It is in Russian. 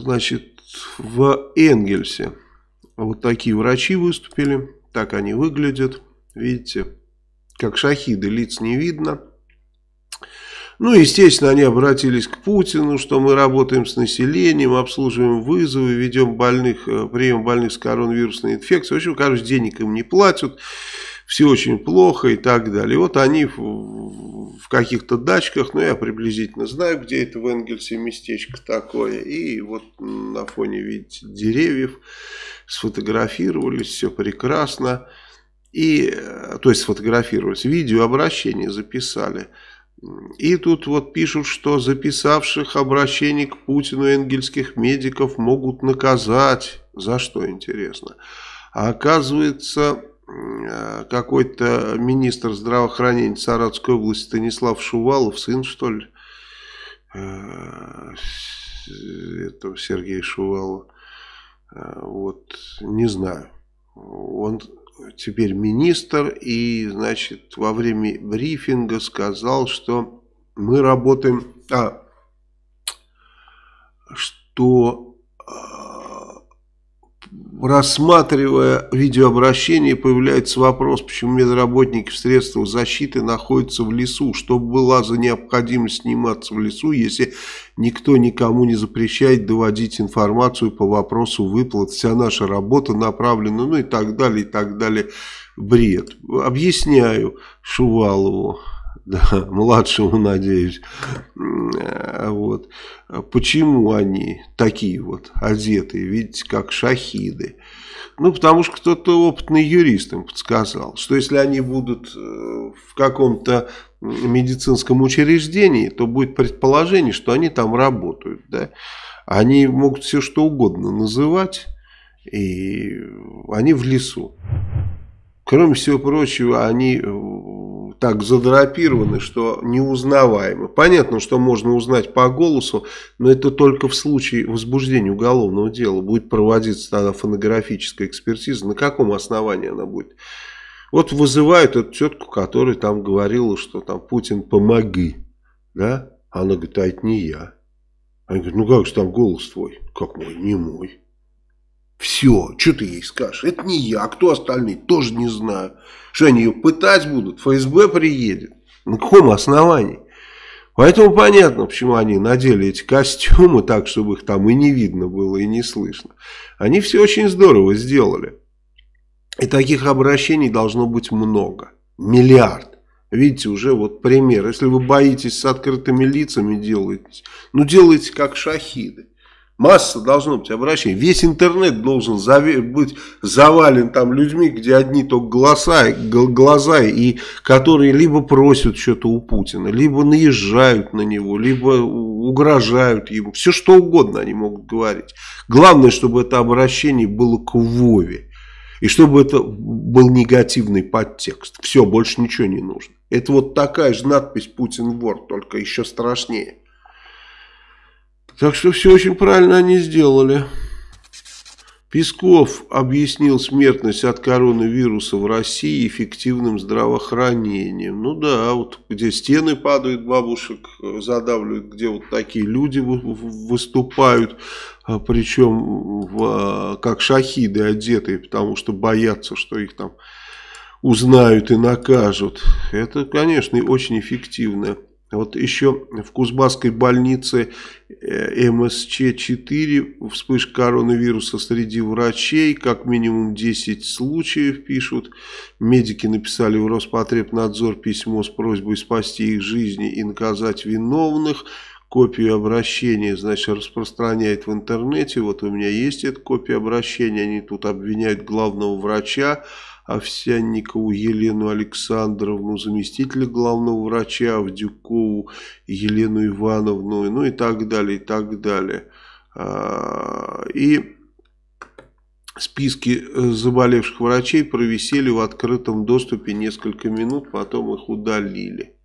значит, в Энгельсе. Вот такие врачи выступили. Так они выглядят. Видите, как шахиды, лиц не видно. Ну, естественно, они обратились к Путину, что мы работаем с населением, обслуживаем вызовы, ведем больных, э, прием больных с коронавирусной инфекцией. В общем, короче, денег им не платят все очень плохо и так далее. вот они в, в каких-то дачках, ну я приблизительно знаю, где это в Энгельсе местечко такое, и вот на фоне, видите, деревьев сфотографировались, все прекрасно, и, э, то есть сфотографировались, видеообращение записали. И тут вот пишут, что записавших обращений к Путину энгельских медиков могут наказать. За что, интересно? А оказывается, Э, какой-то министр здравоохранения Саратской области Станислав Шувалов, сын, что ли, э, этого Сергея Шувалова. Э, вот, не знаю. Он теперь министр и, значит, во время брифинга сказал, что мы работаем... А, что рассматривая видеообращение, появляется вопрос, почему медработники в средствах защиты находятся в лесу, что была за необходимость сниматься в лесу, если никто никому не запрещает доводить информацию по вопросу выплат, вся наша работа направлена, ну и так далее, и так далее. Бред. Объясняю Шувалову да, младшему, надеюсь. Э, вот. Почему они такие вот одетые, видите, как шахиды? Ну, потому что кто-то опытный юрист им подсказал, что если они будут э, в каком-то медицинском учреждении, то будет предположение, что они там работают. Да? Они могут все что угодно называть, и они в лесу. Кроме всего прочего, они так задрапированы, что неузнаваемы. Понятно, что можно узнать по голосу, но это только в случае возбуждения уголовного дела. Будет проводиться тогда фонографическая экспертиза. На каком основании она будет? Вот вызывают эту тетку, которая там говорила, что там Путин помоги. Да? Она говорит, а это не я. Они говорят, ну как же там голос твой? Как мой? Не мой. Все, что ты ей скажешь? Это не я, а кто остальные? Тоже не знаю. Что они ее пытать будут? ФСБ приедет. На каком основании? Поэтому понятно, почему они надели эти костюмы так, чтобы их там и не видно было, и не слышно. Они все очень здорово сделали. И таких обращений должно быть много. Миллиард. Видите, уже вот пример. Если вы боитесь с открытыми лицами делать, ну делайте как шахиды. Масса должна быть обращение. Весь интернет должен заве быть завален там людьми, где одни только голоса, глаза, и которые либо просят что-то у Путина, либо наезжают на него, либо угрожают ему. Все что угодно они могут говорить. Главное, чтобы это обращение было к Вове. И чтобы это был негативный подтекст. Все, больше ничего не нужно. Это вот такая же надпись «Путин вор», только еще страшнее. Так что все очень правильно они сделали. Песков объяснил смертность от коронавируса в России эффективным здравоохранением. Ну да, вот где стены падают, бабушек э, задавливают, где вот такие люди выступают, а, причем в, а, как шахиды одетые, потому что боятся, что их там узнают и накажут. Это, конечно, очень эффективная вот еще в Кузбасской больнице э, МСЧ-4 вспышка коронавируса среди врачей, как минимум 10 случаев пишут. Медики написали в Роспотребнадзор письмо с просьбой спасти их жизни и наказать виновных. Копию обращения, значит, распространяет в интернете. Вот у меня есть эта копия обращения. Они тут обвиняют главного врача Овсянникову Елену Александровну, заместителя главного врача Авдюкову Елену Ивановну, ну и так далее, и так далее. А, и списки э, заболевших врачей провисели в открытом доступе несколько минут, потом их удалили.